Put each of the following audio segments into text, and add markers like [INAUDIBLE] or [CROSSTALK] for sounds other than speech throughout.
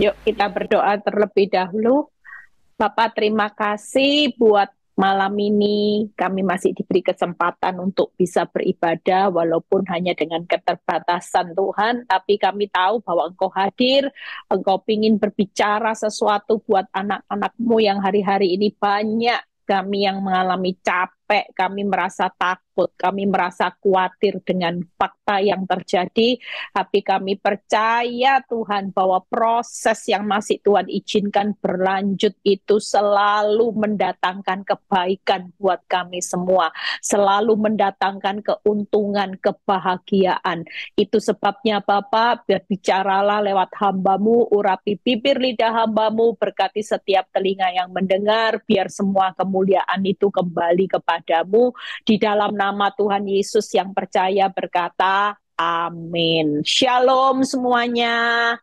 Yuk kita berdoa terlebih dahulu. Bapak terima kasih buat malam ini kami masih diberi kesempatan untuk bisa beribadah walaupun hanya dengan keterbatasan Tuhan tapi kami tahu bahwa Engkau hadir Engkau ingin berbicara sesuatu buat anak-anakmu yang hari-hari ini banyak kami yang mengalami cap capek, kami merasa takut, kami merasa khawatir dengan fakta yang terjadi, tapi kami percaya Tuhan bahwa proses yang masih Tuhan izinkan berlanjut itu selalu mendatangkan kebaikan buat kami semua, selalu mendatangkan keuntungan, kebahagiaan. Itu sebabnya Bapak, berbicaralah lewat hambamu, urapi bibir lidah hambamu, berkati setiap telinga yang mendengar, biar semua kemuliaan itu kembali kepada kepadamu di dalam nama Tuhan Yesus yang percaya berkata amin. Shalom semuanya.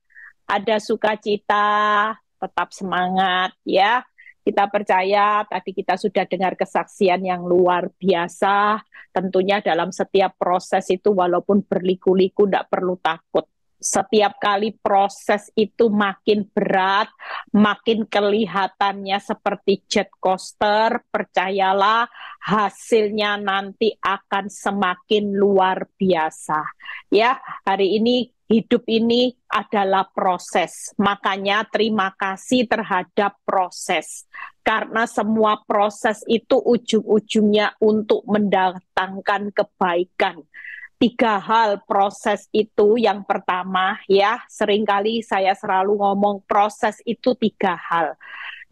Ada sukacita, tetap semangat ya. Kita percaya tadi kita sudah dengar kesaksian yang luar biasa. Tentunya dalam setiap proses itu walaupun berliku-liku tidak perlu takut setiap kali proses itu makin berat, makin kelihatannya seperti jet coaster, percayalah hasilnya nanti akan semakin luar biasa. Ya, hari ini hidup ini adalah proses. Makanya terima kasih terhadap proses. Karena semua proses itu ujung-ujungnya untuk mendatangkan kebaikan tiga hal proses itu yang pertama ya seringkali saya selalu ngomong proses itu tiga hal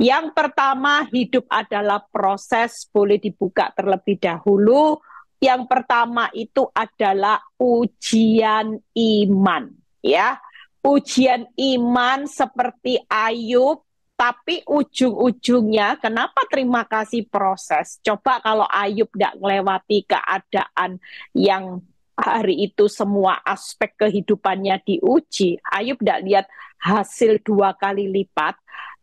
yang pertama hidup adalah proses boleh dibuka terlebih dahulu yang pertama itu adalah ujian iman ya ujian iman seperti Ayub tapi ujung-ujungnya kenapa terima kasih proses coba kalau Ayub tidak melewati keadaan yang hari itu semua aspek kehidupannya diuji, Ayub tidak lihat hasil dua kali lipat,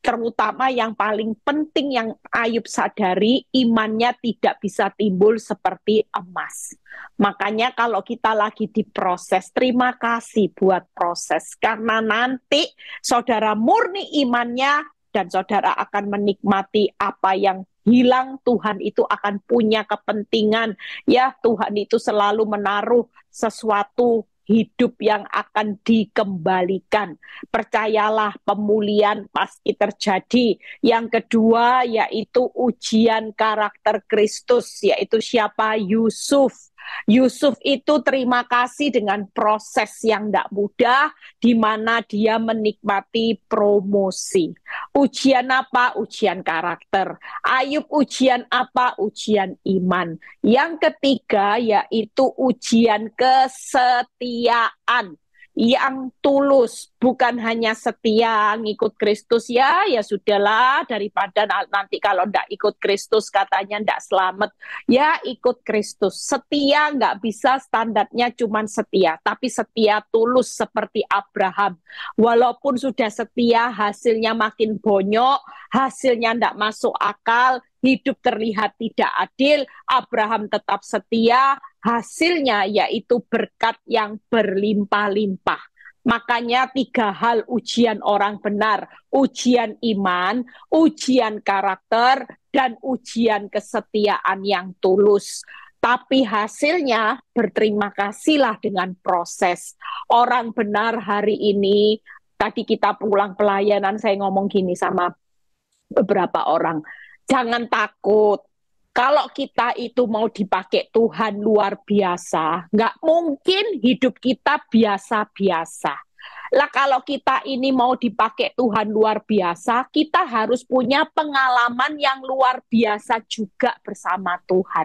terutama yang paling penting yang Ayub sadari, imannya tidak bisa timbul seperti emas. Makanya kalau kita lagi diproses, terima kasih buat proses, karena nanti saudara murni imannya dan saudara akan menikmati apa yang hilang, Tuhan itu akan punya kepentingan. Ya, Tuhan itu selalu menaruh sesuatu hidup yang akan dikembalikan. Percayalah pemulihan pasti terjadi. Yang kedua yaitu ujian karakter Kristus, yaitu siapa Yusuf Yusuf itu terima kasih dengan proses yang tidak mudah, di mana dia menikmati promosi. Ujian apa? Ujian karakter. Ayub ujian apa? Ujian iman. Yang ketiga yaitu ujian kesetiaan yang tulus, bukan hanya setia ngikut Kristus ya, ya sudahlah daripada nanti kalau ndak ikut Kristus katanya ndak selamat, ya ikut Kristus. Setia nggak bisa standarnya cuman setia, tapi setia tulus seperti Abraham. Walaupun sudah setia hasilnya makin bonyok, hasilnya ndak masuk akal, hidup terlihat tidak adil, Abraham tetap setia, hasilnya yaitu berkat yang berlimpah-limpah. Makanya tiga hal ujian orang benar, ujian iman, ujian karakter, dan ujian kesetiaan yang tulus. Tapi hasilnya berterima kasihlah dengan proses. Orang benar hari ini, tadi kita pulang pelayanan, saya ngomong gini sama beberapa orang jangan takut. Kalau kita itu mau dipakai Tuhan luar biasa, nggak mungkin hidup kita biasa-biasa lah kalau kita ini mau dipakai Tuhan luar biasa, kita harus punya pengalaman yang luar biasa juga bersama Tuhan.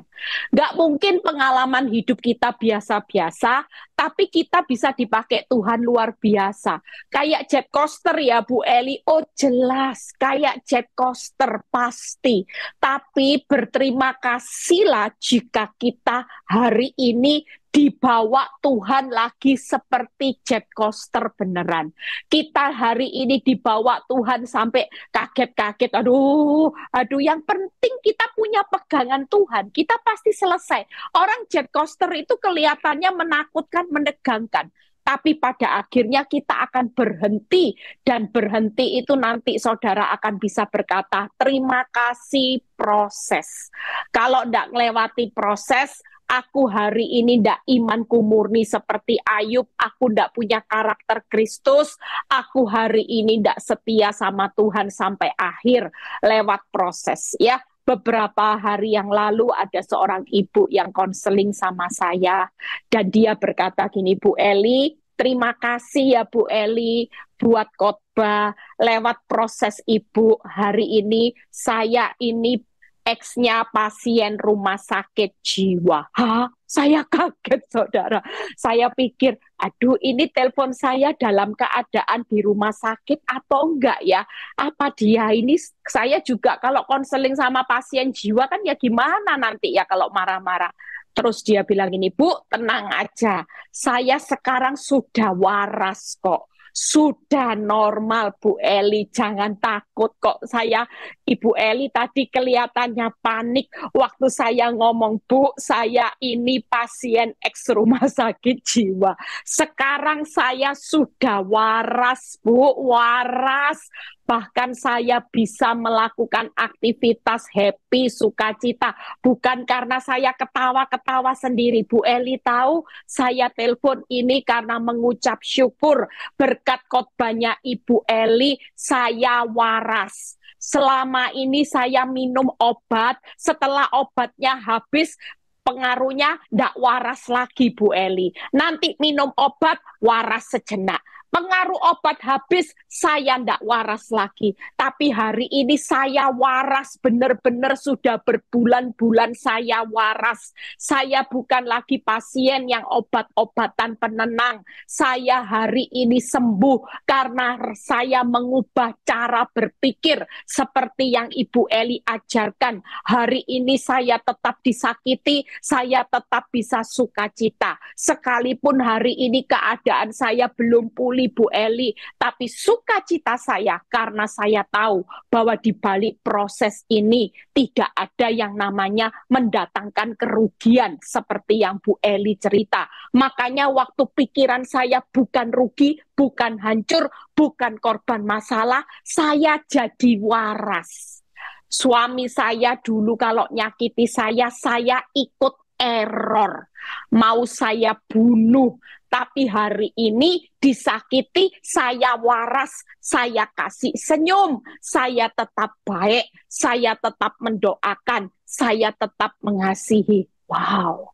Gak mungkin pengalaman hidup kita biasa-biasa, tapi kita bisa dipakai Tuhan luar biasa. Kayak jet coaster ya Bu Eli, oh jelas kayak jet coaster pasti. Tapi berterima kasihlah jika kita hari ini dibawa Tuhan lagi seperti jet coaster beneran. Kita hari ini dibawa Tuhan sampai kaget-kaget. Aduh, aduh yang penting kita punya pegangan Tuhan. Kita pasti selesai. Orang jet coaster itu kelihatannya menakutkan, menegangkan. Tapi pada akhirnya kita akan berhenti dan berhenti itu nanti saudara akan bisa berkata terima kasih proses. Kalau tidak melewati proses, Aku hari ini ndak imanku murni seperti Ayub. Aku ndak punya karakter Kristus. Aku hari ini ndak setia sama Tuhan sampai akhir lewat proses ya beberapa hari yang lalu ada seorang ibu yang konseling sama saya dan dia berkata gini Bu Eli terima kasih ya Bu Eli buat khotbah lewat proses ibu hari ini saya ini ex nya pasien rumah sakit jiwa. Hah? Saya kaget, saudara. Saya pikir, aduh ini telepon saya dalam keadaan di rumah sakit atau enggak ya? Apa dia ini, saya juga kalau konseling sama pasien jiwa kan ya gimana nanti ya kalau marah-marah. Terus dia bilang ini, Bu, tenang aja. Saya sekarang sudah waras kok sudah normal Bu Eli, jangan takut kok saya Ibu Eli tadi kelihatannya panik waktu saya ngomong Bu, saya ini pasien ex rumah [LAUGHS] sakit jiwa. Sekarang saya sudah waras Bu, waras bahkan saya bisa melakukan aktivitas happy sukacita bukan karena saya ketawa-ketawa sendiri Bu Eli tahu saya telepon ini karena mengucap syukur berkat khotbahnya Ibu Eli saya waras selama ini saya minum obat setelah obatnya habis pengaruhnya tidak waras lagi Bu Eli. Nanti minum obat waras sejenak pengaruh obat habis, saya ndak waras lagi. Tapi hari ini saya waras, benar-benar sudah berbulan-bulan saya waras. Saya bukan lagi pasien yang obat-obatan penenang. Saya hari ini sembuh karena saya mengubah cara berpikir seperti yang Ibu Eli ajarkan. Hari ini saya tetap disakiti, saya tetap bisa sukacita. Sekalipun hari ini keadaan saya belum pulih, Ibu Eli, tapi sukacita saya karena saya tahu bahwa di balik proses ini tidak ada yang namanya mendatangkan kerugian seperti yang Bu Eli cerita. Makanya waktu pikiran saya bukan rugi, bukan hancur, bukan korban masalah, saya jadi waras. Suami saya dulu kalau nyakiti saya, saya ikut error. Mau saya bunuh, tapi hari ini disakiti, saya waras, saya kasih senyum, saya tetap baik, saya tetap mendoakan, saya tetap mengasihi. Wow.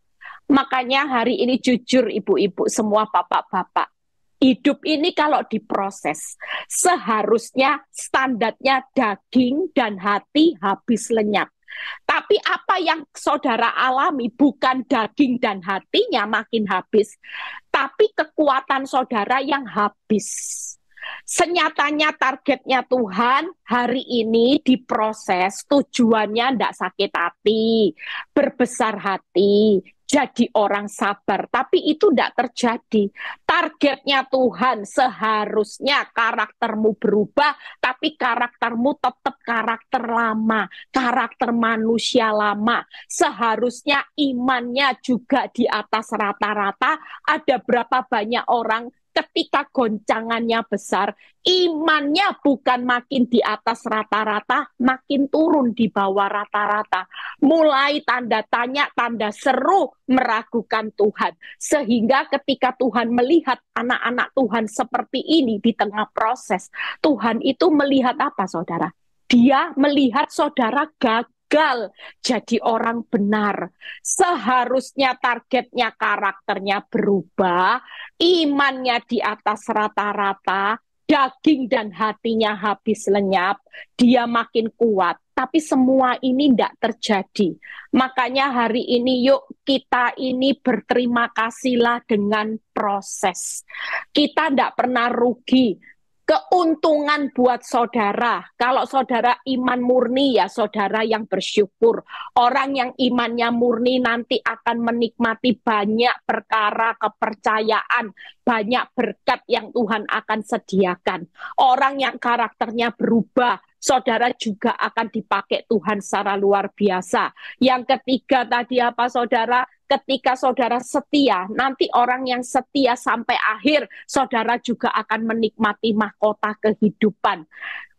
Makanya hari ini jujur ibu-ibu semua bapak-bapak, hidup ini kalau diproses seharusnya standarnya daging dan hati habis lenyap. Tapi apa yang saudara alami bukan daging dan hatinya makin habis, tapi kekuatan saudara yang habis. Senyatanya targetnya Tuhan hari ini diproses tujuannya tidak sakit hati, berbesar hati, jadi orang sabar, tapi itu tidak terjadi. Targetnya Tuhan seharusnya karaktermu berubah, tapi karaktermu tetap karakter lama, karakter manusia lama. Seharusnya imannya juga di atas rata-rata. Ada berapa banyak orang ketika goncangannya besar, imannya bukan makin di atas rata-rata, makin turun di bawah rata-rata. Mulai tanda tanya, tanda seru meragukan Tuhan. Sehingga ketika Tuhan melihat anak-anak Tuhan seperti ini di tengah proses, Tuhan itu melihat apa saudara? Dia melihat saudara gagal jadi orang benar. Seharusnya targetnya karakternya berubah, imannya di atas rata-rata, daging dan hatinya habis lenyap, dia makin kuat. Tapi semua ini tidak terjadi. Makanya hari ini yuk kita ini berterima kasihlah dengan proses. Kita tidak pernah rugi keuntungan buat saudara. Kalau saudara iman murni ya saudara yang bersyukur. Orang yang imannya murni nanti akan menikmati banyak perkara kepercayaan, banyak berkat yang Tuhan akan sediakan. Orang yang karakternya berubah, saudara juga akan dipakai Tuhan secara luar biasa. Yang ketiga tadi apa saudara? Ketika saudara setia, nanti orang yang setia sampai akhir, saudara juga akan menikmati mahkota kehidupan.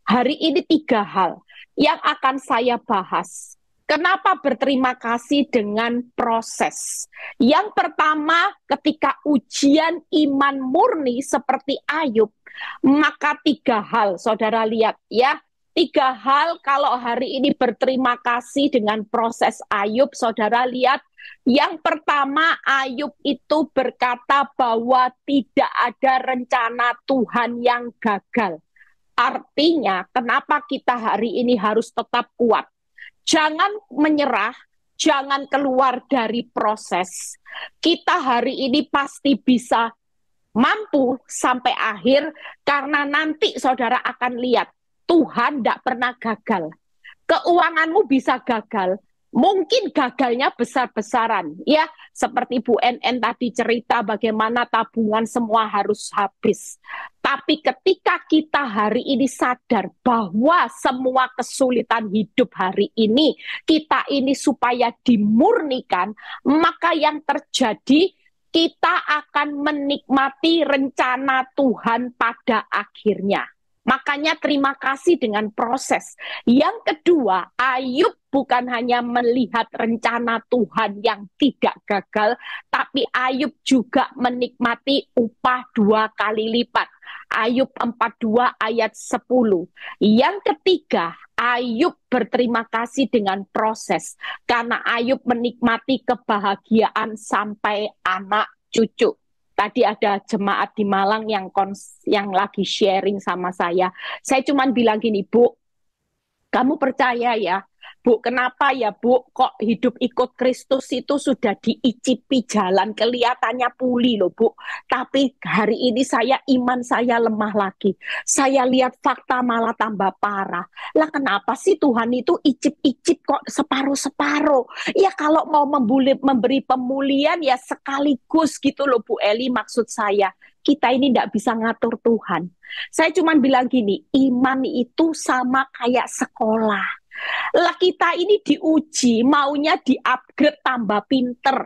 Hari ini tiga hal yang akan saya bahas. Kenapa berterima kasih dengan proses? Yang pertama, ketika ujian iman murni seperti Ayub, maka tiga hal saudara lihat ya Tiga hal kalau hari ini berterima kasih dengan proses Ayub, saudara lihat yang pertama Ayub itu berkata bahwa tidak ada rencana Tuhan yang gagal. Artinya kenapa kita hari ini harus tetap kuat. Jangan menyerah, jangan keluar dari proses. Kita hari ini pasti bisa mampu sampai akhir karena nanti saudara akan lihat Tuhan tidak pernah gagal. Keuanganmu bisa gagal, mungkin gagalnya besar-besaran ya seperti Bu NN tadi cerita bagaimana tabungan semua harus habis tapi ketika kita hari ini sadar bahwa semua kesulitan hidup hari ini kita ini supaya dimurnikan maka yang terjadi kita akan menikmati rencana Tuhan pada akhirnya Makanya terima kasih dengan proses. Yang kedua, Ayub bukan hanya melihat rencana Tuhan yang tidak gagal, tapi Ayub juga menikmati upah dua kali lipat. Ayub 42 ayat 10. Yang ketiga, Ayub berterima kasih dengan proses karena Ayub menikmati kebahagiaan sampai anak cucu. Tadi ada jemaat di Malang yang kons yang lagi sharing sama saya. Saya cuman bilang gini, Bu, kamu percaya ya Bu, kenapa ya Bu, kok hidup ikut Kristus itu sudah diicipi jalan, kelihatannya pulih loh Bu. Tapi hari ini saya iman saya lemah lagi. Saya lihat fakta malah tambah parah. Lah kenapa sih Tuhan itu icip-icip kok separuh-separuh? Ya kalau mau membuli, memberi pemulihan ya sekaligus gitu loh Bu Eli maksud saya kita ini tidak bisa ngatur Tuhan. Saya cuma bilang gini, iman itu sama kayak sekolah. Lah kita ini diuji, maunya diupgrade tambah pinter,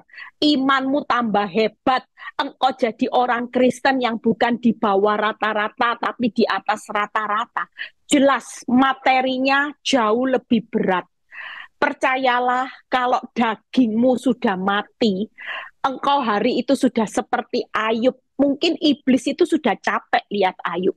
imanmu tambah hebat, engkau jadi orang Kristen yang bukan di bawah rata-rata tapi di atas rata-rata. Jelas materinya jauh lebih berat. Percayalah kalau dagingmu sudah mati, engkau hari itu sudah seperti Ayub. Mungkin iblis itu sudah capek lihat Ayub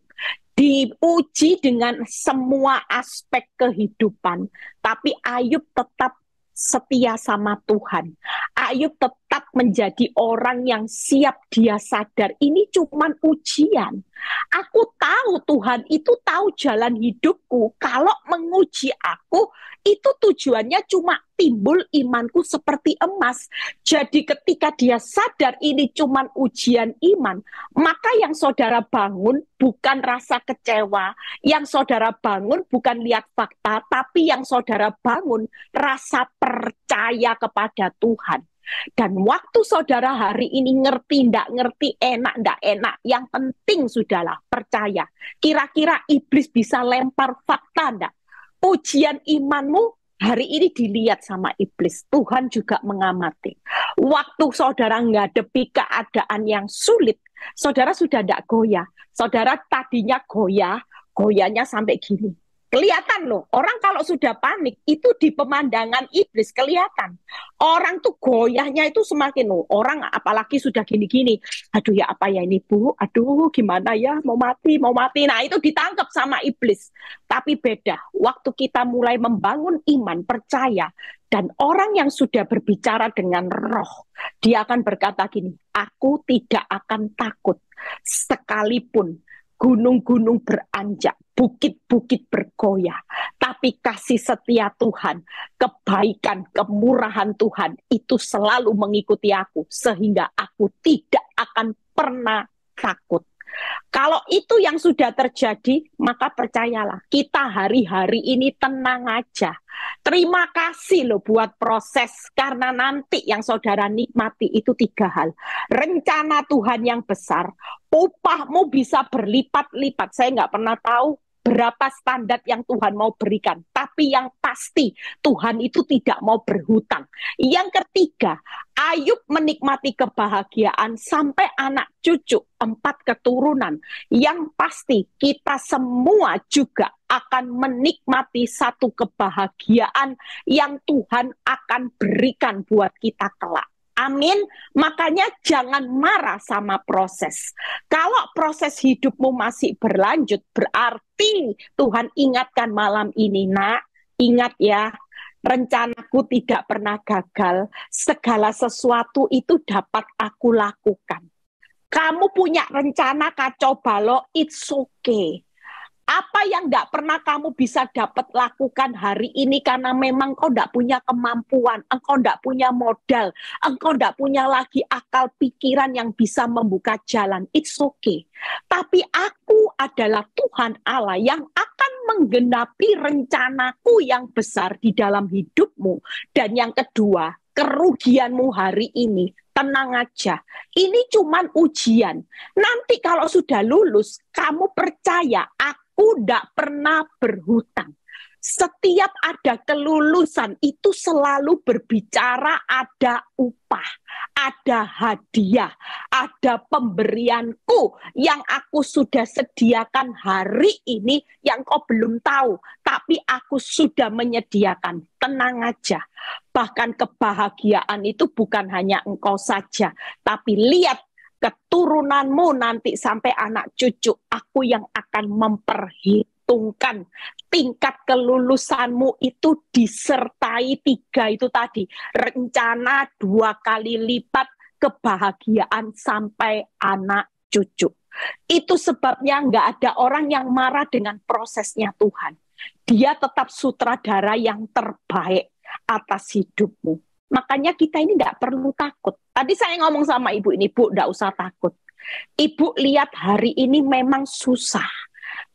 dipuji dengan semua aspek kehidupan, tapi Ayub tetap setia sama Tuhan. Ayub tetap tetap menjadi orang yang siap dia sadar ini cuman ujian. Aku tahu Tuhan itu tahu jalan hidupku. Kalau menguji aku itu tujuannya cuma timbul imanku seperti emas. Jadi ketika dia sadar ini cuman ujian iman, maka yang saudara bangun bukan rasa kecewa, yang saudara bangun bukan lihat fakta, tapi yang saudara bangun rasa percaya kepada Tuhan. Dan waktu saudara hari ini ngerti, ndak ngerti, enak, ndak enak. Yang penting sudahlah percaya. Kira-kira iblis bisa lempar fakta ndak? Ujian imanmu hari ini dilihat sama iblis. Tuhan juga mengamati. Waktu saudara nggak ngadepi keadaan yang sulit, saudara sudah tidak goyah. Saudara tadinya goyah, goyahnya sampai gini. Kelihatan loh, orang kalau sudah panik itu di pemandangan iblis kelihatan. Orang tuh goyahnya itu semakin loh, orang apalagi sudah gini-gini. Aduh ya apa ya ini Bu? Aduh gimana ya mau mati, mau mati. Nah, itu ditangkap sama iblis. Tapi beda, waktu kita mulai membangun iman, percaya dan orang yang sudah berbicara dengan roh, dia akan berkata gini, aku tidak akan takut sekalipun gunung-gunung beranjak, bukit-bukit bergoyah, tapi kasih setia Tuhan, kebaikan, kemurahan Tuhan itu selalu mengikuti aku, sehingga aku tidak akan pernah takut. Kalau itu yang sudah terjadi, maka percayalah, kita hari-hari ini tenang aja. Terima kasih loh buat proses, karena nanti yang saudara nikmati itu tiga hal. Rencana Tuhan yang besar, upahmu bisa berlipat-lipat. Saya nggak pernah tahu berapa standar yang Tuhan mau berikan. Tapi yang pasti Tuhan itu tidak mau berhutang. Yang ketiga, Ayub menikmati kebahagiaan sampai anak cucu empat keturunan. Yang pasti kita semua juga akan menikmati satu kebahagiaan yang Tuhan akan berikan buat kita kelak. Amin. Makanya jangan marah sama proses. Kalau proses hidupmu masih berlanjut, berarti Tuhan ingatkan malam ini, nak. Ingat ya, rencanaku tidak pernah gagal. Segala sesuatu itu dapat aku lakukan. Kamu punya rencana kacau balok, it's okay apa yang tidak pernah kamu bisa dapat lakukan hari ini karena memang kau tidak punya kemampuan, engkau tidak punya modal, engkau tidak punya lagi akal pikiran yang bisa membuka jalan. It's okay. Tapi aku adalah Tuhan Allah yang akan menggenapi rencanaku yang besar di dalam hidupmu. Dan yang kedua, kerugianmu hari ini tenang aja. Ini cuman ujian. Nanti kalau sudah lulus, kamu percaya aku tidak pernah berhutang. Setiap ada kelulusan itu selalu berbicara ada upah, ada hadiah, ada pemberianku yang aku sudah sediakan hari ini yang kau belum tahu, tapi aku sudah menyediakan. Tenang aja. Bahkan kebahagiaan itu bukan hanya engkau saja, tapi lihat keturunanmu nanti sampai anak cucu aku yang akan memperhitungkan tingkat kelulusanmu itu disertai tiga itu tadi rencana dua kali lipat kebahagiaan sampai anak cucu itu sebabnya nggak ada orang yang marah dengan prosesnya Tuhan dia tetap sutradara yang terbaik atas hidupmu Makanya kita ini nggak perlu takut. Tadi saya ngomong sama ibu ini, bu nggak usah takut. Ibu lihat hari ini memang susah,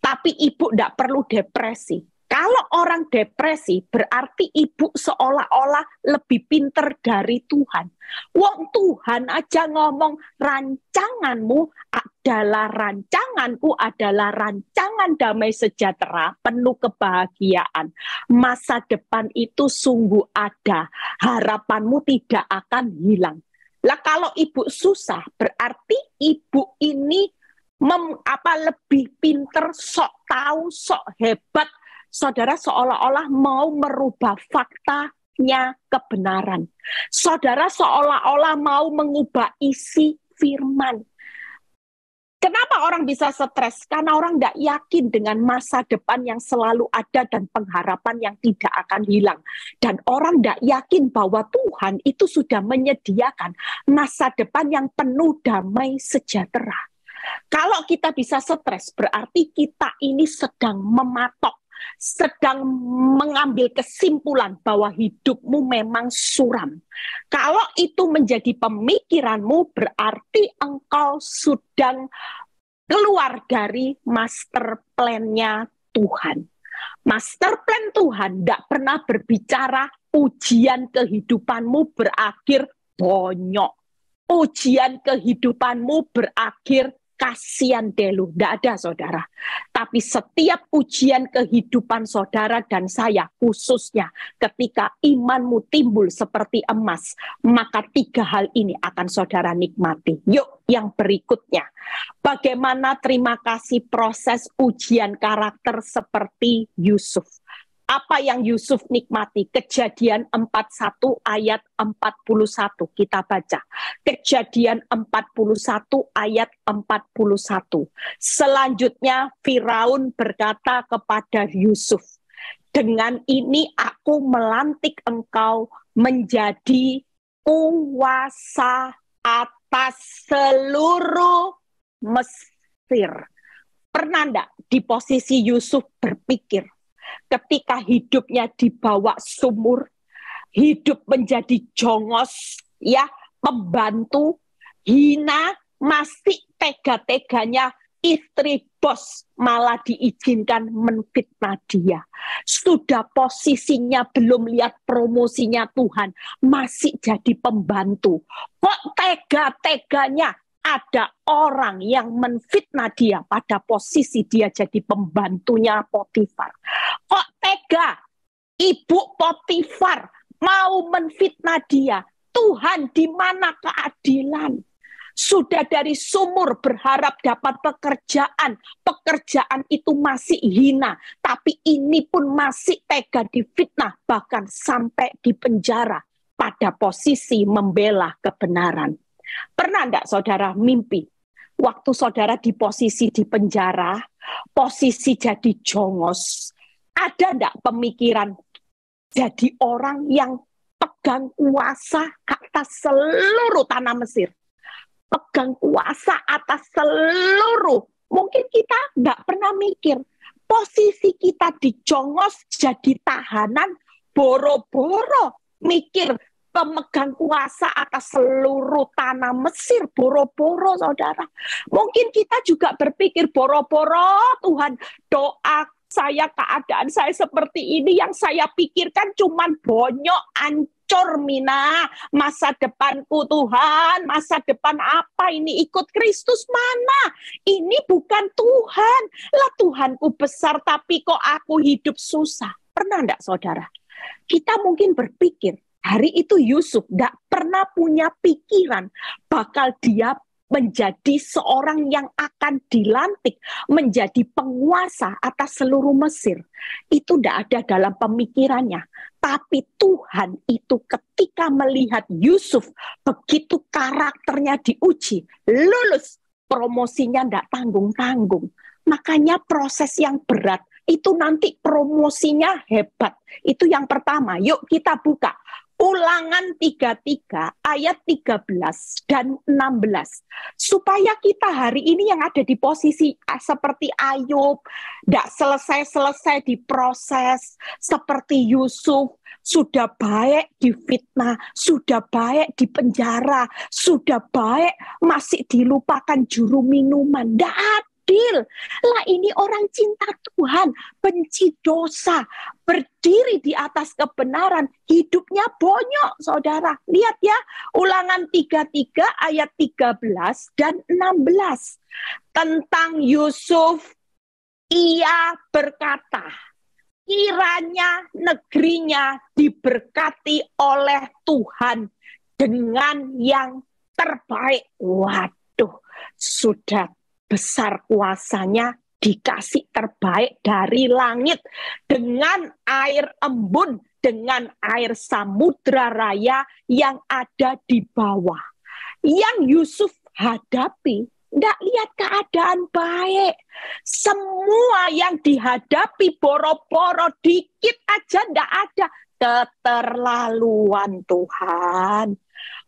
tapi ibu nggak perlu depresi. Kalau orang depresi berarti ibu seolah-olah lebih pinter dari Tuhan. Wong Tuhan aja ngomong rancanganmu adalah rancanganku adalah rancangan damai sejahtera penuh kebahagiaan. Masa depan itu sungguh ada. Harapanmu tidak akan hilang. Lah kalau ibu susah berarti ibu ini mem, apa lebih pinter sok tahu sok hebat saudara seolah-olah mau merubah faktanya kebenaran. Saudara seolah-olah mau mengubah isi firman. Kenapa orang bisa stres? Karena orang tidak yakin dengan masa depan yang selalu ada dan pengharapan yang tidak akan hilang. Dan orang tidak yakin bahwa Tuhan itu sudah menyediakan masa depan yang penuh damai sejahtera. Kalau kita bisa stres, berarti kita ini sedang mematok sedang mengambil kesimpulan bahwa hidupmu memang suram. Kalau itu menjadi pemikiranmu berarti engkau sudah keluar dari master plan-nya Tuhan. Master plan Tuhan tidak pernah berbicara ujian kehidupanmu berakhir bonyok. Ujian kehidupanmu berakhir kasihan Delu, tidak ada saudara. Tapi setiap ujian kehidupan saudara dan saya khususnya ketika imanmu timbul seperti emas, maka tiga hal ini akan saudara nikmati. Yuk yang berikutnya, bagaimana terima kasih proses ujian karakter seperti Yusuf apa yang Yusuf nikmati. Kejadian 41 ayat 41 kita baca. Kejadian 41 ayat 41. Selanjutnya Firaun berkata kepada Yusuf, "Dengan ini aku melantik engkau menjadi kuasa atas seluruh Mesir." Pernah enggak di posisi Yusuf berpikir, ketika hidupnya dibawa sumur, hidup menjadi jongos, ya pembantu, hina, masih tega-teganya istri bos malah diizinkan menfitnah dia. Sudah posisinya belum lihat promosinya Tuhan, masih jadi pembantu. Kok tega-teganya ada orang yang menfitnah dia pada posisi dia jadi pembantunya Potifar. Kok tega ibu Potifar mau menfitnah dia? Tuhan di mana keadilan? Sudah dari sumur berharap dapat pekerjaan. Pekerjaan itu masih hina. Tapi ini pun masih tega difitnah bahkan sampai di penjara pada posisi membela kebenaran Pernah enggak saudara mimpi waktu saudara di posisi di penjara, posisi jadi jongos, ada enggak pemikiran jadi orang yang pegang kuasa atas seluruh tanah Mesir? Pegang kuasa atas seluruh. Mungkin kita enggak pernah mikir posisi kita di jongos jadi tahanan boro-boro mikir pemegang kuasa atas seluruh tanah Mesir boro-boro saudara. Mungkin kita juga berpikir boro-boro Tuhan doa saya keadaan saya seperti ini yang saya pikirkan cuman bonyok ancur mina masa depanku Tuhan masa depan apa ini ikut Kristus mana ini bukan Tuhan lah Tuhanku besar tapi kok aku hidup susah pernah enggak saudara kita mungkin berpikir Hari itu Yusuf gak pernah punya pikiran bakal dia menjadi seorang yang akan dilantik menjadi penguasa atas seluruh Mesir. Itu tidak ada dalam pemikirannya. Tapi Tuhan itu ketika melihat Yusuf begitu karakternya diuji, lulus, promosinya tidak tanggung-tanggung. Makanya proses yang berat itu nanti promosinya hebat. Itu yang pertama. Yuk kita buka ulangan 33 ayat 13 dan 16 supaya kita hari ini yang ada di posisi eh, seperti Ayub tidak selesai-selesai diproses seperti Yusuf sudah baik difitnah, sudah baik di penjara, sudah baik masih dilupakan juru minuman. Tidak adil. Lah ini orang cinta Tuhan, benci dosa, berdiri di atas kebenaran, hidupnya bonyok saudara. Lihat ya, ulangan 33 ayat 13 dan 16 tentang Yusuf ia berkata, kiranya negerinya diberkati oleh Tuhan dengan yang terbaik. Waduh, sudah besar kuasanya dikasih terbaik dari langit dengan air embun, dengan air samudra raya yang ada di bawah. Yang Yusuf hadapi, tidak lihat keadaan baik. Semua yang dihadapi boro-boro dikit aja tidak ada keterlaluan Tuhan.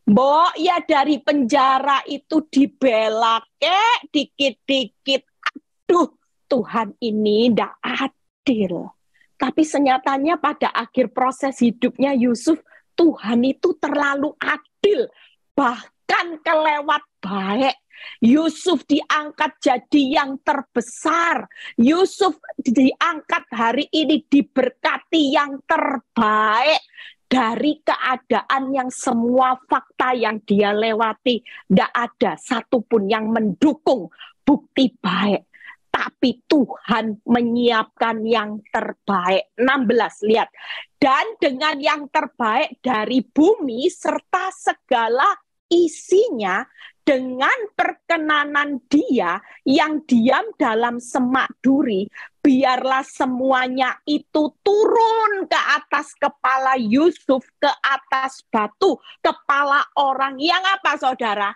Mbok ya dari penjara itu dibela kek dikit-dikit. Aduh, Tuhan ini ndak adil. Tapi senyatanya pada akhir proses hidupnya Yusuf, Tuhan itu terlalu adil, bahkan kelewat baik. Yusuf diangkat jadi yang terbesar. Yusuf diangkat hari ini diberkati yang terbaik dari keadaan yang semua fakta yang dia lewati, tidak ada satupun yang mendukung bukti baik. Tapi Tuhan menyiapkan yang terbaik. 16, lihat. Dan dengan yang terbaik dari bumi serta segala isinya dengan perkenanan dia yang diam dalam semak duri, biarlah semuanya itu turun ke atas kepala Yusuf, ke atas batu, kepala orang yang apa saudara?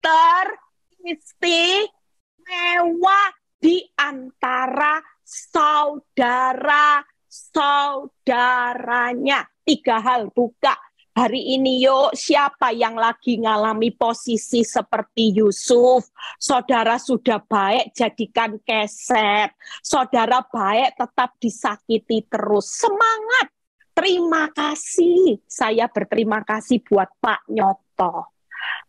Teristimewa di antara saudara-saudaranya. Tiga hal, buka hari ini yuk siapa yang lagi ngalami posisi seperti Yusuf, saudara sudah baik jadikan keset, saudara baik tetap disakiti terus, semangat, terima kasih, saya berterima kasih buat Pak Nyoto.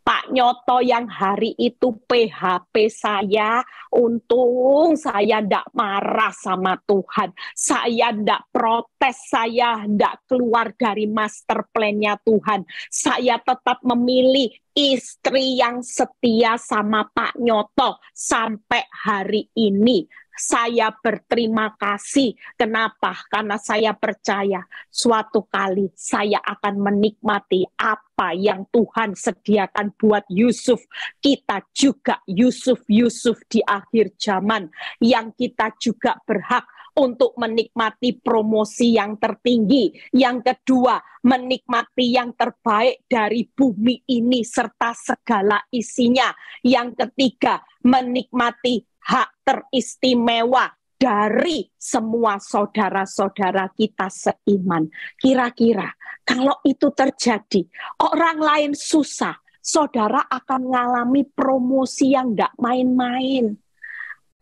Pak Nyoto yang hari itu PHP saya, untung saya tidak marah sama Tuhan. Saya tidak protes, saya tidak keluar dari master plan-nya Tuhan. Saya tetap memilih istri yang setia sama Pak Nyoto sampai hari ini saya berterima kasih. Kenapa? Karena saya percaya suatu kali saya akan menikmati apa yang Tuhan sediakan buat Yusuf. Kita juga Yusuf-Yusuf di akhir zaman yang kita juga berhak untuk menikmati promosi yang tertinggi. Yang kedua, menikmati yang terbaik dari bumi ini serta segala isinya. Yang ketiga, menikmati hak teristimewa dari semua saudara-saudara kita seiman. Kira-kira kalau itu terjadi, orang lain susah, saudara akan mengalami promosi yang tidak main-main.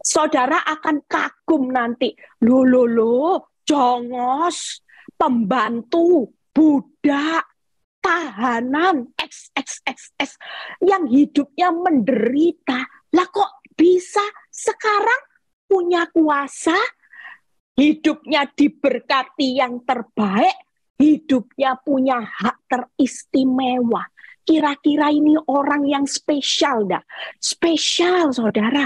Saudara akan kagum nanti, lo lo lo, jongos, pembantu, budak, tahanan, x x x x yang hidupnya menderita. Lah kok bisa sekarang punya kuasa, hidupnya diberkati yang terbaik, hidupnya punya hak teristimewa. Kira-kira ini orang yang spesial, dah. Spesial, saudara.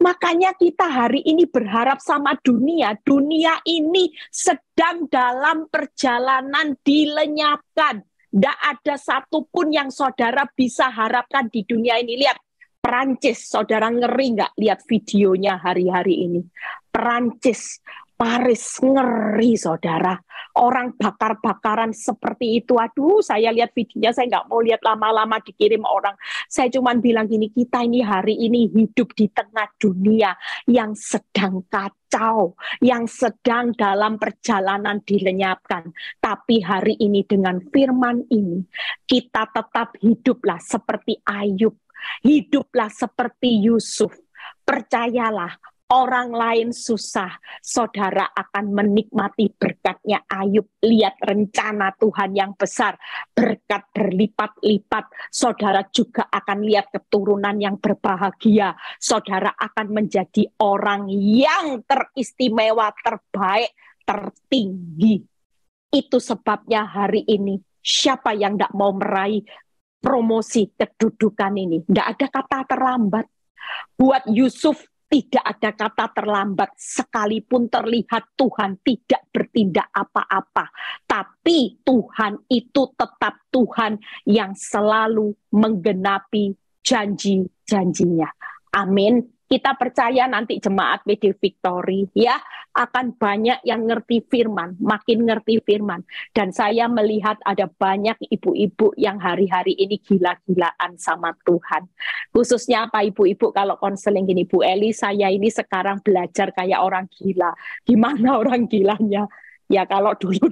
Makanya kita hari ini berharap sama dunia. Dunia ini sedang dalam perjalanan dilenyapkan. Tidak ada satupun yang saudara bisa harapkan di dunia ini. Lihat, Perancis, saudara ngeri nggak lihat videonya hari-hari ini. Perancis, Paris ngeri saudara. Orang bakar-bakaran seperti itu. Aduh saya lihat videonya saya nggak mau lihat lama-lama dikirim orang. Saya cuma bilang gini kita ini hari ini hidup di tengah dunia yang sedang kacau. Yang sedang dalam perjalanan dilenyapkan. Tapi hari ini dengan firman ini kita tetap hiduplah seperti Ayub Hiduplah seperti Yusuf. Percayalah, orang lain susah, saudara akan menikmati berkatnya Ayub. Lihat rencana Tuhan yang besar, berkat berlipat-lipat. Saudara juga akan lihat keturunan yang berbahagia. Saudara akan menjadi orang yang teristimewa, terbaik, tertinggi. Itu sebabnya hari ini siapa yang tidak mau meraih promosi kedudukan ini. Tidak ada kata terlambat. Buat Yusuf tidak ada kata terlambat sekalipun terlihat Tuhan tidak bertindak apa-apa. Tapi Tuhan itu tetap Tuhan yang selalu menggenapi janji-janjinya. Amin. Kita percaya nanti jemaat PD Victory ya akan banyak yang ngerti firman, makin ngerti firman. Dan saya melihat ada banyak ibu-ibu yang hari-hari ini gila-gilaan sama Tuhan. Khususnya apa ibu-ibu kalau konseling gini, Bu Eli saya ini sekarang belajar kayak orang gila. Gimana [LAUGHS] orang gilanya? Ya kalau dulu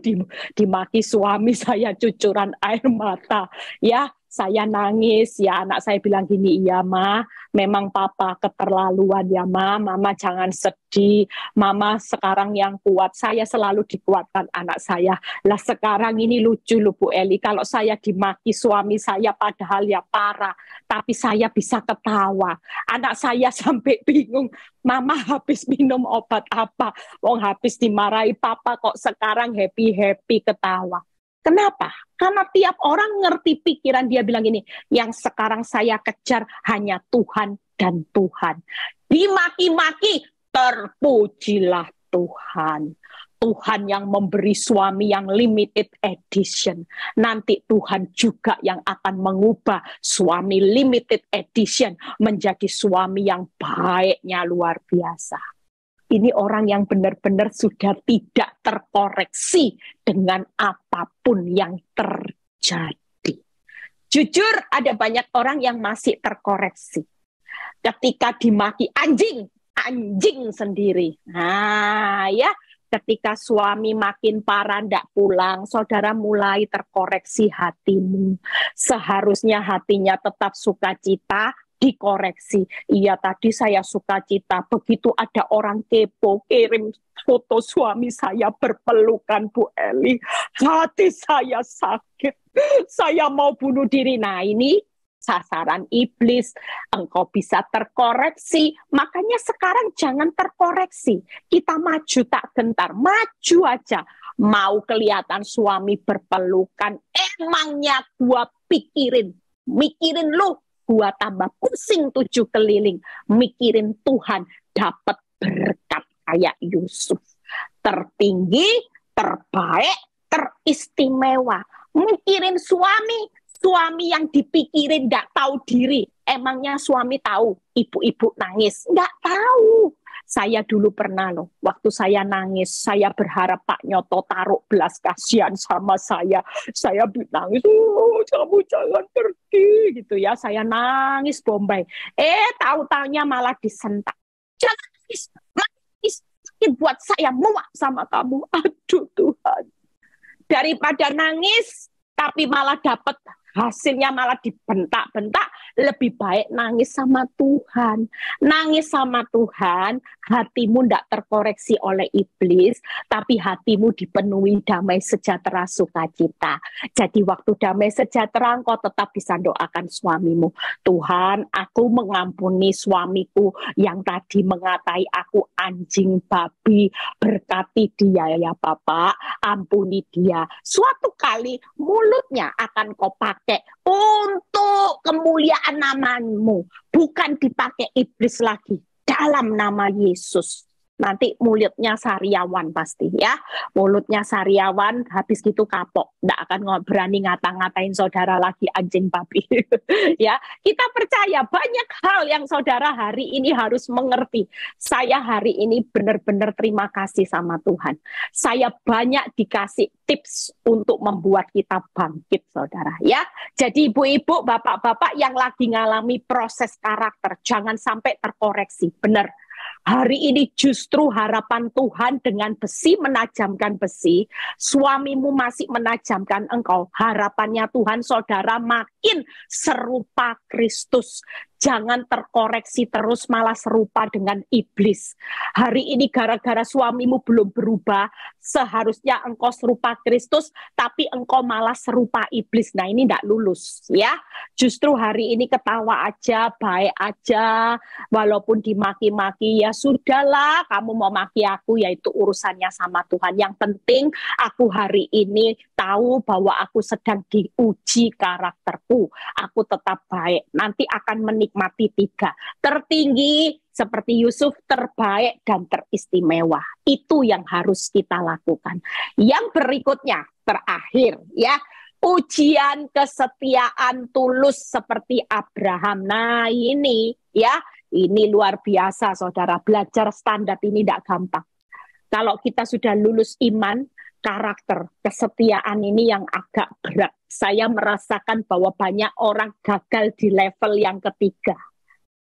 dimaki suami saya cucuran air mata, ya saya nangis ya anak saya bilang gini iya ma memang papa keterlaluan ya ma mama jangan sedih mama sekarang yang kuat saya selalu dikuatkan anak saya lah sekarang ini lucu lu Bu Eli kalau saya dimaki suami saya padahal ya parah tapi saya bisa ketawa anak saya [LAUGHS] sampai bingung mama habis minum obat apa wong habis dimarahi papa kok sekarang happy happy ketawa Kenapa? Karena tiap orang ngerti pikiran dia bilang ini, yang sekarang saya kejar hanya Tuhan dan Tuhan. Dimaki-maki, terpujilah Tuhan. Tuhan yang memberi suami yang limited edition. Nanti Tuhan juga yang akan mengubah suami limited edition menjadi suami yang baiknya luar biasa ini orang yang benar-benar sudah tidak terkoreksi dengan apapun yang terjadi. Jujur, ada banyak orang yang masih terkoreksi. Ketika dimaki anjing, anjing sendiri. Nah, ya, ketika suami makin parah ndak pulang, saudara mulai terkoreksi hatimu. Seharusnya hatinya tetap sukacita, dikoreksi. Iya tadi saya suka cita, begitu ada orang kepo kirim foto suami saya berpelukan Bu Eli, hati saya sakit. Saya mau bunuh diri. Nah ini sasaran iblis, engkau bisa terkoreksi. Makanya sekarang jangan terkoreksi. Kita maju tak gentar, maju aja. Mau kelihatan suami berpelukan, emangnya gua pikirin, mikirin lu gua tambah pusing tujuh keliling mikirin Tuhan dapat berkat kayak Yusuf. Tertinggi, terbaik, teristimewa. Mikirin suami, suami yang dipikirin nggak tahu diri. Emangnya suami tahu ibu-ibu nangis? Nggak tahu saya dulu pernah loh, waktu saya nangis, saya berharap Pak Nyoto taruh belas kasihan sama saya. Saya nangis, oh, kamu jangan pergi gitu ya. Saya nangis Bombay. Eh, tahu taunya malah disentak. Jangan nangis, nangis. Ini buat saya muak sama kamu. [LAUGHS] Aduh Tuhan. Daripada nangis, tapi malah dapat hasilnya malah dibentak-bentak, lebih baik nangis sama Tuhan. Nangis sama Tuhan, hatimu tidak terkoreksi oleh iblis, tapi hatimu dipenuhi damai sejahtera sukacita. Jadi waktu damai sejahtera engkau tetap bisa doakan suamimu. Tuhan, aku mengampuni suamiku yang tadi mengatai aku anjing babi, berkati dia ya Bapak, ampuni dia. Suatu kali mulutnya akan kau pakai dipakai untuk kemuliaan namamu, bukan dipakai iblis lagi dalam nama Yesus nanti mulutnya sariawan pasti ya. Mulutnya sariawan habis gitu kapok. tidak akan berani ngata-ngatain saudara lagi anjing babi. [LAUGHS] ya, kita percaya banyak hal yang saudara hari ini harus mengerti. Saya hari ini benar-benar terima kasih sama Tuhan. Saya banyak dikasih tips untuk membuat kita bangkit saudara ya. Jadi ibu-ibu, bapak-bapak yang lagi ngalami proses karakter jangan sampai terkoreksi. Benar Hari ini justru harapan Tuhan dengan besi menajamkan besi, suamimu masih menajamkan engkau. Harapannya Tuhan saudara makin serupa Kristus jangan terkoreksi terus malah serupa dengan iblis. Hari ini gara-gara suamimu belum berubah, seharusnya engkau serupa Kristus, tapi engkau malah serupa iblis. Nah ini tidak lulus ya. Justru hari ini ketawa aja, baik aja, walaupun dimaki-maki ya sudahlah. Kamu mau maki aku yaitu urusannya sama Tuhan. Yang penting aku hari ini tahu bahwa aku sedang diuji karakterku. Aku tetap baik. Nanti akan menikah menikmati tiga. Tertinggi seperti Yusuf terbaik dan teristimewa. Itu yang harus kita lakukan. Yang berikutnya terakhir ya ujian kesetiaan tulus seperti Abraham. Nah, ini ya, ini luar biasa saudara. Belajar standar ini tidak gampang. Kalau kita sudah lulus iman, karakter kesetiaan ini yang agak berat. Saya merasakan bahwa banyak orang gagal di level yang ketiga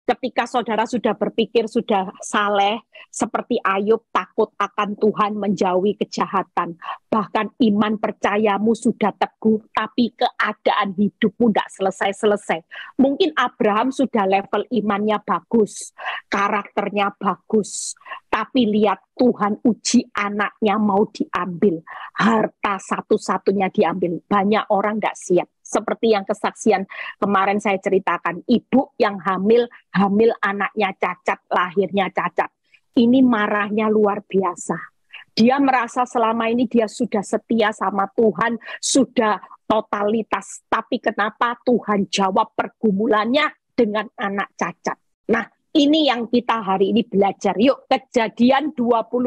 ketika saudara sudah berpikir sudah saleh seperti Ayub takut akan Tuhan menjauhi kejahatan bahkan iman percayamu sudah teguh tapi keadaan hidupmu tidak selesai-selesai mungkin Abraham sudah level imannya bagus karakternya bagus tapi lihat Tuhan uji anaknya mau diambil harta satu-satunya diambil banyak orang tidak siap seperti yang kesaksian kemarin saya ceritakan, ibu yang hamil, hamil anaknya cacat, lahirnya cacat. Ini marahnya luar biasa. Dia merasa selama ini dia sudah setia sama Tuhan, sudah totalitas. Tapi kenapa Tuhan jawab pergumulannya dengan anak cacat? Nah, ini yang kita hari ini belajar. Yuk, kejadian 22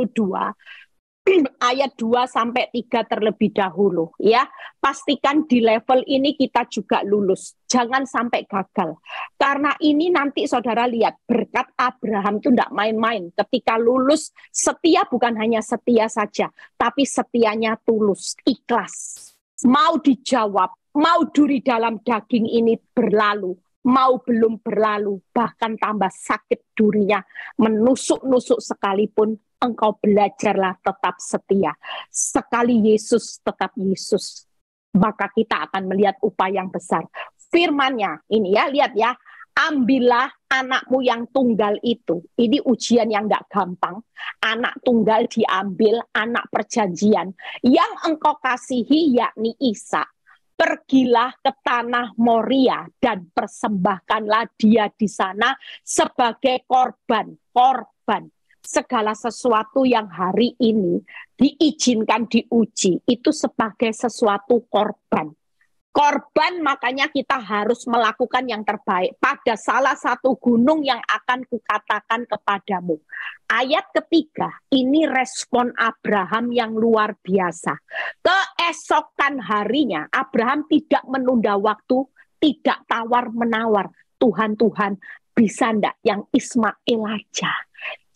ayat 2 sampai 3 terlebih dahulu ya. Pastikan di level ini kita juga lulus. Jangan sampai gagal. Karena ini nanti saudara lihat berkat Abraham itu tidak main-main. Ketika lulus setia bukan hanya setia saja, tapi setianya tulus, ikhlas. Mau dijawab, mau duri dalam daging ini berlalu, mau belum berlalu, bahkan tambah sakit durinya, menusuk-nusuk sekalipun engkau belajarlah tetap setia. Sekali Yesus tetap Yesus, maka kita akan melihat upaya yang besar. firman Firmannya ini ya, lihat ya, ambillah anakmu yang tunggal itu. Ini ujian yang gak gampang. Anak tunggal diambil, anak perjanjian. Yang engkau kasihi yakni Isa. Pergilah ke tanah Moria dan persembahkanlah dia di sana sebagai korban. Korban segala sesuatu yang hari ini diizinkan diuji itu sebagai sesuatu korban. Korban makanya kita harus melakukan yang terbaik pada salah satu gunung yang akan kukatakan kepadamu. Ayat ketiga, ini respon Abraham yang luar biasa. Keesokan harinya Abraham tidak menunda waktu, tidak tawar-menawar. Tuhan, Tuhan, bisa ndak yang Ismail aja?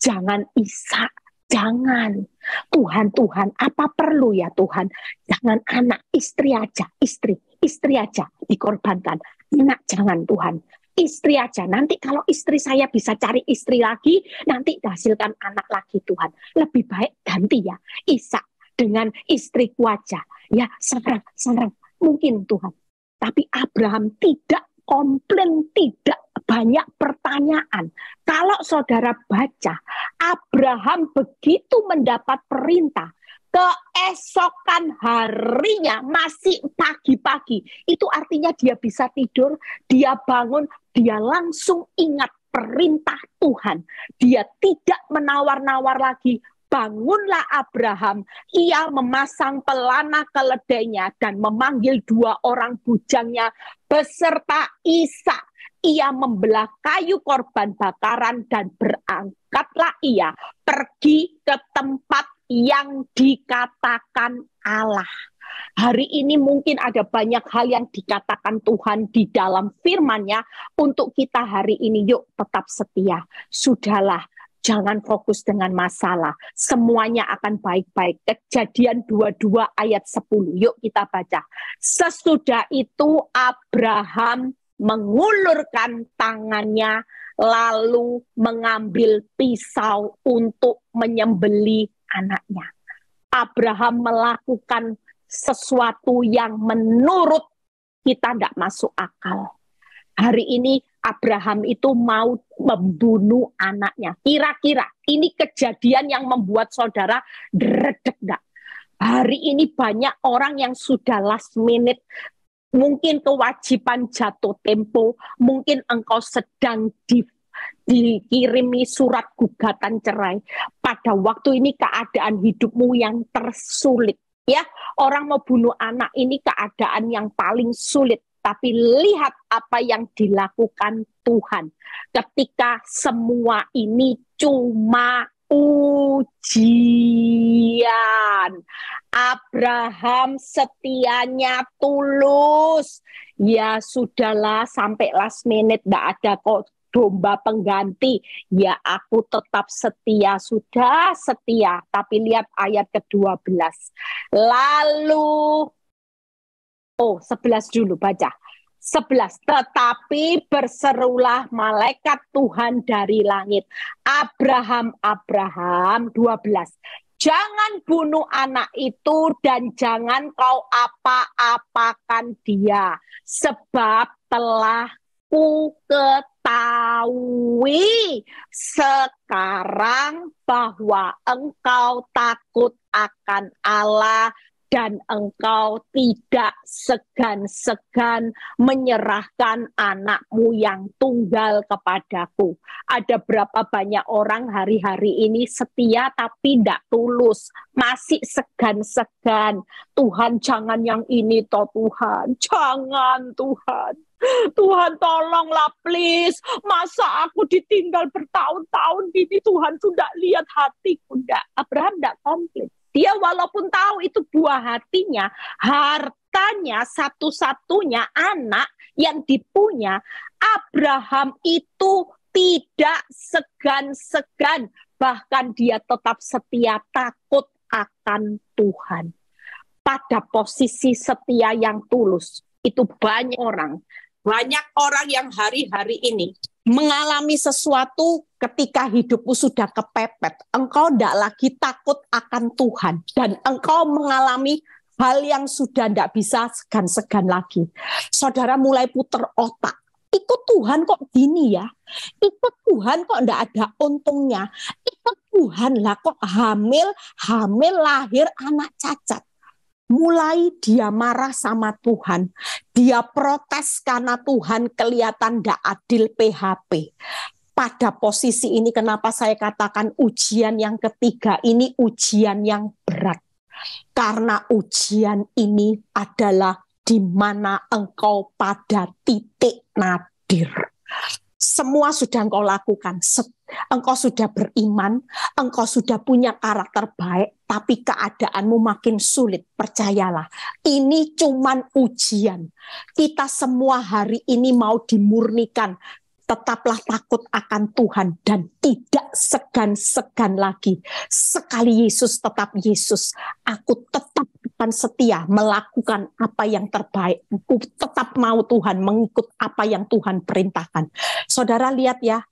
jangan Isa, jangan. Tuhan, Tuhan, apa perlu ya Tuhan? Jangan anak, istri aja, istri, istri aja dikorbankan. Enak jangan Tuhan, istri aja. Nanti kalau istri saya bisa cari istri lagi, nanti hasilkan anak lagi Tuhan. Lebih baik ganti ya, Isa dengan istri aja. Ya, serang, serang. Mungkin Tuhan. Tapi Abraham tidak komplain, tidak banyak pertanyaan. Kalau saudara baca, Abraham begitu mendapat perintah, keesokan harinya masih pagi-pagi. Itu artinya dia bisa tidur, dia bangun, dia langsung ingat perintah Tuhan. Dia tidak menawar-nawar lagi, bangunlah Abraham. Ia memasang pelana keledainya dan memanggil dua orang bujangnya beserta Ishak ia membelah kayu korban bakaran dan berangkatlah ia pergi ke tempat yang dikatakan Allah. Hari ini mungkin ada banyak hal yang dikatakan Tuhan di dalam firman-Nya untuk kita hari ini yuk tetap setia. Sudahlah Jangan fokus dengan masalah. Semuanya akan baik-baik. Kejadian 22 ayat 10. Yuk kita baca. Sesudah itu Abraham mengulurkan tangannya lalu mengambil pisau untuk menyembeli anaknya. Abraham melakukan sesuatu yang menurut kita tidak masuk akal. Hari ini Abraham itu mau membunuh anaknya. Kira-kira ini kejadian yang membuat saudara deredek Hari ini banyak orang yang sudah last minute mungkin kewajiban jatuh tempo, mungkin engkau sedang di dikirimi surat gugatan cerai. Pada waktu ini keadaan hidupmu yang tersulit ya. Orang mau bunuh anak ini keadaan yang paling sulit, tapi lihat apa yang dilakukan Tuhan ketika semua ini cuma ujian. Abraham setianya tulus. Ya sudahlah sampai last minute tidak ada kok domba pengganti. Ya aku tetap setia, sudah setia. Tapi lihat ayat ke-12. Lalu, oh 11 dulu baca. 11 tetapi berserulah malaikat Tuhan dari langit Abraham Abraham 12 jangan bunuh anak itu dan jangan kau apa-apakan dia sebab telah ku ketahui sekarang bahwa engkau takut akan Allah dan engkau tidak segan-segan menyerahkan anakmu yang tunggal kepadaku. Ada berapa banyak orang hari-hari ini setia tapi tidak tulus, masih segan-segan. Tuhan jangan yang ini toh Tuhan, jangan Tuhan. Tuhan tolonglah please, masa aku ditinggal bertahun-tahun gini Tuhan sudah lihat hatiku. Enggak, Abraham tidak komplit dia walaupun tahu itu buah hatinya, hartanya satu-satunya anak yang dipunya, Abraham itu tidak segan-segan, bahkan dia tetap setia takut akan Tuhan. Pada posisi setia yang tulus, itu banyak orang. Banyak orang yang hari-hari ini mengalami sesuatu ketika hidupmu sudah kepepet, engkau tidak lagi takut akan Tuhan dan engkau mengalami hal yang sudah tidak bisa segan-segan lagi. Saudara mulai puter otak. Ikut Tuhan kok gini ya? Ikut Tuhan kok tidak ada untungnya? Ikut Tuhan lah kok hamil, hamil lahir anak cacat mulai dia marah sama Tuhan, dia protes karena Tuhan kelihatan tidak adil PHP. Pada posisi ini kenapa saya katakan ujian yang ketiga ini ujian yang berat. Karena ujian ini adalah di mana engkau pada titik nadir semua sudah engkau lakukan. Engkau sudah beriman, engkau sudah punya karakter baik, tapi keadaanmu makin sulit. Percayalah, ini cuman ujian. Kita semua hari ini mau dimurnikan. Tetaplah takut akan Tuhan dan tidak segan-segan lagi. Sekali Yesus tetap Yesus, aku tetap akan setia melakukan apa yang terbaik. Tetap mau Tuhan mengikut apa yang Tuhan perintahkan. Saudara lihat ya,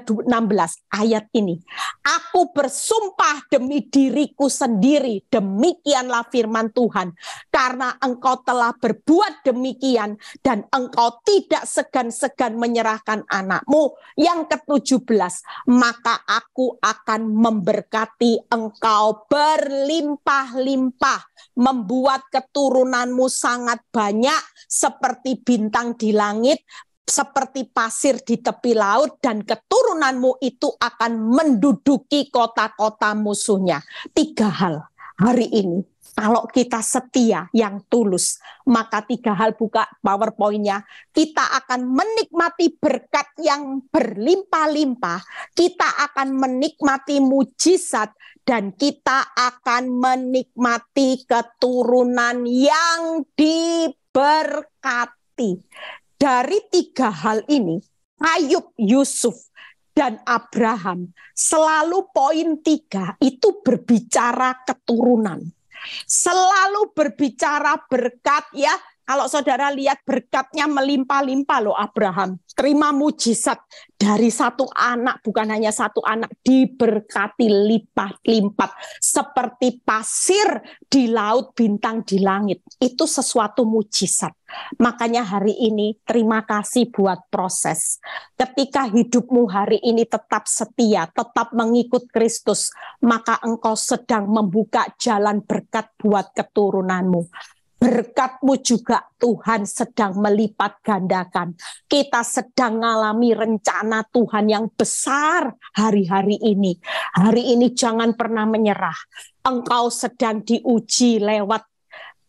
ke-16 ayat ini. Aku bersumpah demi diriku sendiri, demikianlah firman Tuhan. Karena engkau telah berbuat demikian dan engkau tidak segan-segan menyerahkan anakmu yang ke-17, maka aku akan memberkati engkau berlimpah-limpah, membuat keturunanmu sangat banyak seperti bintang di langit, seperti pasir di tepi laut dan keturunanmu itu akan menduduki kota-kota musuhnya. Tiga hal hari ini. Kalau kita setia yang tulus, maka tiga hal buka powerpointnya. Kita akan menikmati berkat yang berlimpah-limpah. Kita akan menikmati mujizat dan kita akan menikmati keturunan yang diberkati. Dari tiga hal ini, Ayub, Yusuf, dan Abraham selalu poin tiga itu berbicara keturunan. Selalu berbicara berkat ya. Kalau saudara lihat berkatnya melimpah-limpah loh Abraham terima mujizat dari satu anak, bukan hanya satu anak, diberkati lipat-lipat seperti pasir di laut, bintang di langit. Itu sesuatu mujizat. Makanya hari ini terima kasih buat proses. Ketika hidupmu hari ini tetap setia, tetap mengikut Kristus, maka engkau sedang membuka jalan berkat buat keturunanmu berkatmu juga Tuhan sedang melipat gandakan. Kita sedang mengalami rencana Tuhan yang besar hari-hari ini. Hari ini jangan pernah menyerah. Engkau sedang diuji lewat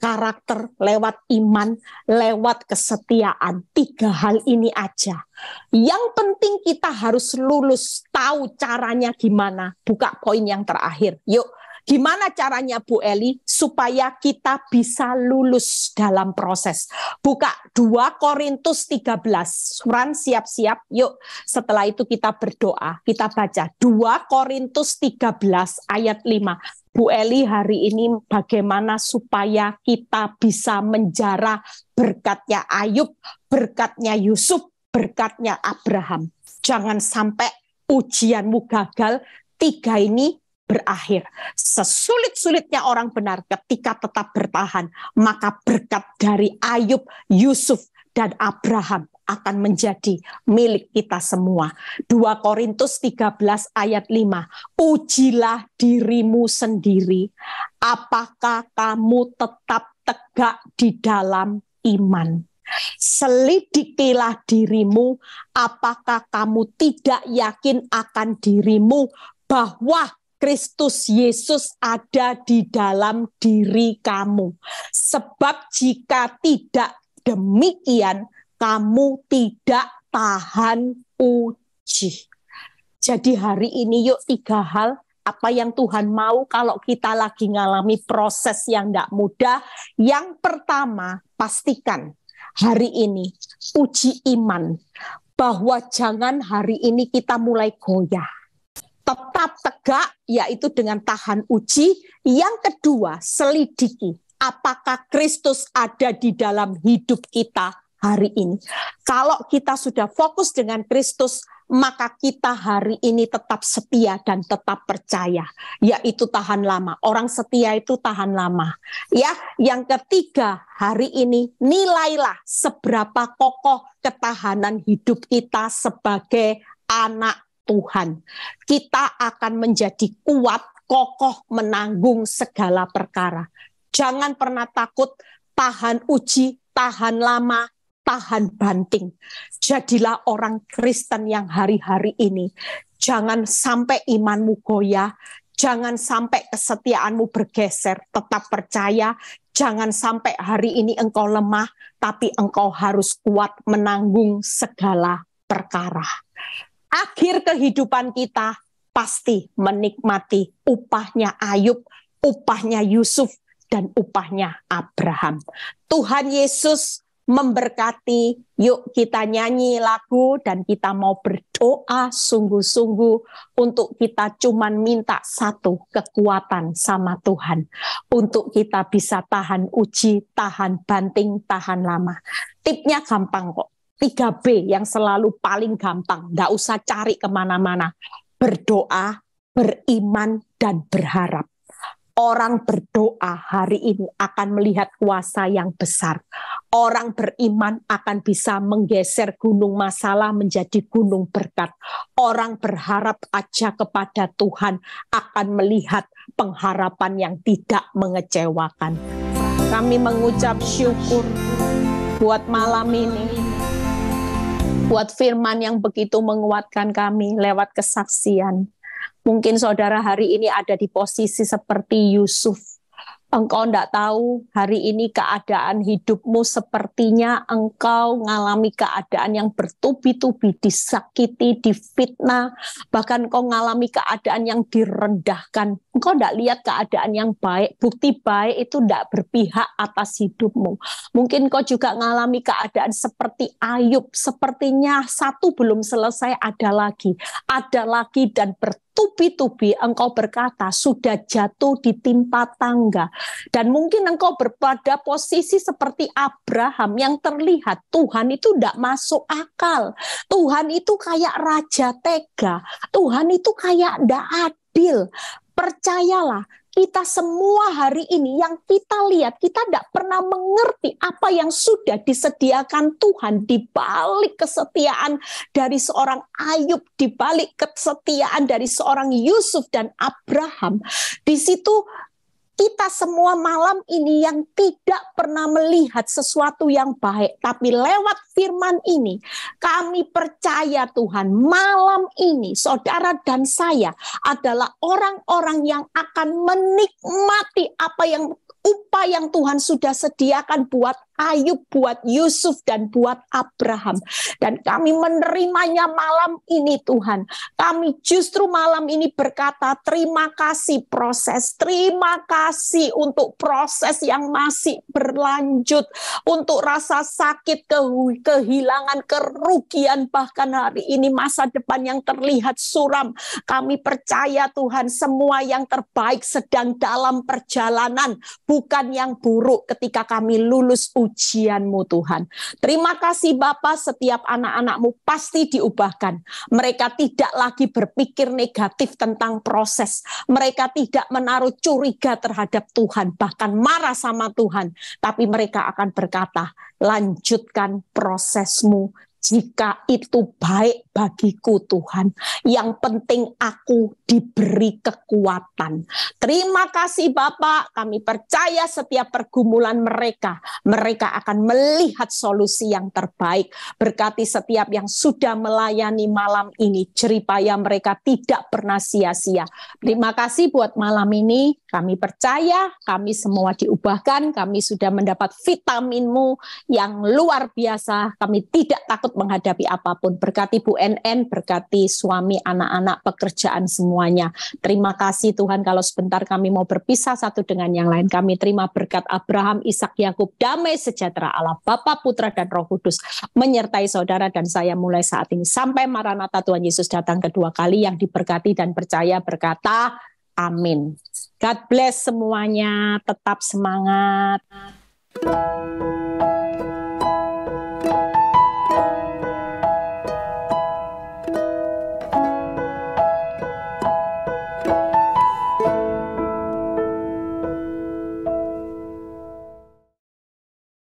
karakter, lewat iman, lewat kesetiaan. Tiga hal ini aja. Yang penting kita harus lulus, tahu caranya gimana. Buka poin yang terakhir. Yuk, Gimana caranya Bu Eli supaya kita bisa lulus dalam proses? Buka 2 Korintus 13. Suran siap-siap. Yuk, setelah itu kita berdoa, kita baca 2 Korintus 13 ayat 5. Bu Eli hari ini bagaimana supaya kita bisa menjara berkatnya Ayub, berkatnya Yusuf, berkatnya Abraham. Jangan sampai ujianmu gagal, tiga ini berakhir. Sesulit-sulitnya orang benar ketika tetap bertahan, maka berkat dari Ayub, Yusuf, dan Abraham akan menjadi milik kita semua. 2 Korintus 13 ayat 5. Ujilah dirimu sendiri apakah kamu tetap tegak di dalam iman. Selidikilah dirimu apakah kamu tidak yakin akan dirimu bahwa Kristus Yesus ada di dalam diri kamu. Sebab jika tidak demikian, kamu tidak tahan uji. Jadi hari ini yuk tiga hal apa yang Tuhan mau kalau kita lagi ngalami proses yang tidak mudah. Yang pertama, pastikan hari ini uji iman bahwa jangan hari ini kita mulai goyah tetap tegak yaitu dengan tahan uji. Yang kedua, selidiki apakah Kristus ada di dalam hidup kita hari ini. Kalau kita sudah fokus dengan Kristus, maka kita hari ini tetap setia dan tetap percaya, yaitu tahan lama. Orang setia itu tahan lama. Ya, yang ketiga, hari ini nilailah seberapa kokoh ketahanan hidup kita sebagai anak Tuhan. Kita akan menjadi kuat, kokoh menanggung segala perkara. Jangan pernah takut, tahan uji, tahan lama, tahan banting. Jadilah orang Kristen yang hari-hari ini. Jangan sampai imanmu goyah, jangan sampai kesetiaanmu bergeser, tetap percaya, jangan sampai hari ini engkau lemah, tapi engkau harus kuat menanggung segala perkara akhir kehidupan kita pasti menikmati upahnya Ayub, upahnya Yusuf, dan upahnya Abraham. Tuhan Yesus memberkati. Yuk kita nyanyi lagu dan kita mau berdoa sungguh-sungguh untuk kita cuman minta satu kekuatan sama Tuhan. Untuk kita bisa tahan uji, tahan banting, tahan lama. Tipnya gampang kok. 3B yang selalu paling gampang. Nggak usah cari kemana-mana. Berdoa, beriman, dan berharap. Orang berdoa hari ini akan melihat kuasa yang besar. Orang beriman akan bisa menggeser gunung masalah menjadi gunung berkat. Orang berharap aja kepada Tuhan akan melihat pengharapan yang tidak mengecewakan. Kami mengucap syukur buat malam ini buat firman yang begitu menguatkan kami lewat kesaksian. Mungkin saudara hari ini ada di posisi seperti Yusuf. Engkau tidak tahu hari ini keadaan hidupmu sepertinya engkau mengalami keadaan yang bertubi-tubi, disakiti, difitnah, bahkan kau mengalami keadaan yang direndahkan engkau tidak lihat keadaan yang baik, bukti baik itu tidak berpihak atas hidupmu. Mungkin kau juga mengalami keadaan seperti Ayub, sepertinya satu belum selesai ada lagi, ada lagi dan bertubi-tubi engkau berkata sudah jatuh ditimpa tangga. Dan mungkin engkau berpada posisi seperti Abraham yang terlihat Tuhan itu tidak masuk akal. Tuhan itu kayak raja tega, Tuhan itu kayak tidak adil percayalah kita semua hari ini yang kita lihat, kita tidak pernah mengerti apa yang sudah disediakan Tuhan di balik kesetiaan dari seorang Ayub, di balik kesetiaan dari seorang Yusuf dan Abraham. Di situ kita semua malam ini yang tidak pernah melihat sesuatu yang baik, tapi lewat firman ini, kami percaya Tuhan, malam ini saudara dan saya adalah orang-orang yang akan menikmati apa yang upah yang Tuhan sudah sediakan buat Ayub, buat Yusuf, dan buat Abraham. Dan kami menerimanya malam ini Tuhan. Kami justru malam ini berkata terima kasih proses. Terima kasih untuk proses yang masih berlanjut. Untuk rasa sakit, kehilangan, kerugian bahkan hari ini masa depan yang terlihat suram. Kami percaya Tuhan semua yang terbaik sedang dalam perjalanan. Bukan yang buruk ketika kami lulus ujian ujianmu Tuhan. Terima kasih Bapa setiap anak-anakmu pasti diubahkan. Mereka tidak lagi berpikir negatif tentang proses. Mereka tidak menaruh curiga terhadap Tuhan, bahkan marah sama Tuhan. Tapi mereka akan berkata, lanjutkan prosesmu jika itu baik bagiku Tuhan. Yang penting aku diberi kekuatan. Terima kasih Bapak, kami percaya setiap pergumulan mereka, mereka akan melihat solusi yang terbaik. Berkati setiap yang sudah melayani malam ini, Ceripaya mereka tidak pernah sia-sia. Terima kasih buat malam ini, kami percaya kami semua diubahkan, kami sudah mendapat vitaminmu yang luar biasa. Kami tidak takut menghadapi apapun. Berkati Bu NN, berkati suami, anak-anak, pekerjaan semuanya. Terima kasih Tuhan kalau sebentar kami mau berpisah satu dengan yang lain. Kami terima berkat Abraham, Ishak, Yakub, damai sejahtera Allah Bapa, Putra dan Roh Kudus menyertai saudara dan saya mulai saat ini sampai Maranatha Tuhan Yesus datang kedua kali yang diberkati dan percaya berkata Amin. God bless semuanya, tetap semangat.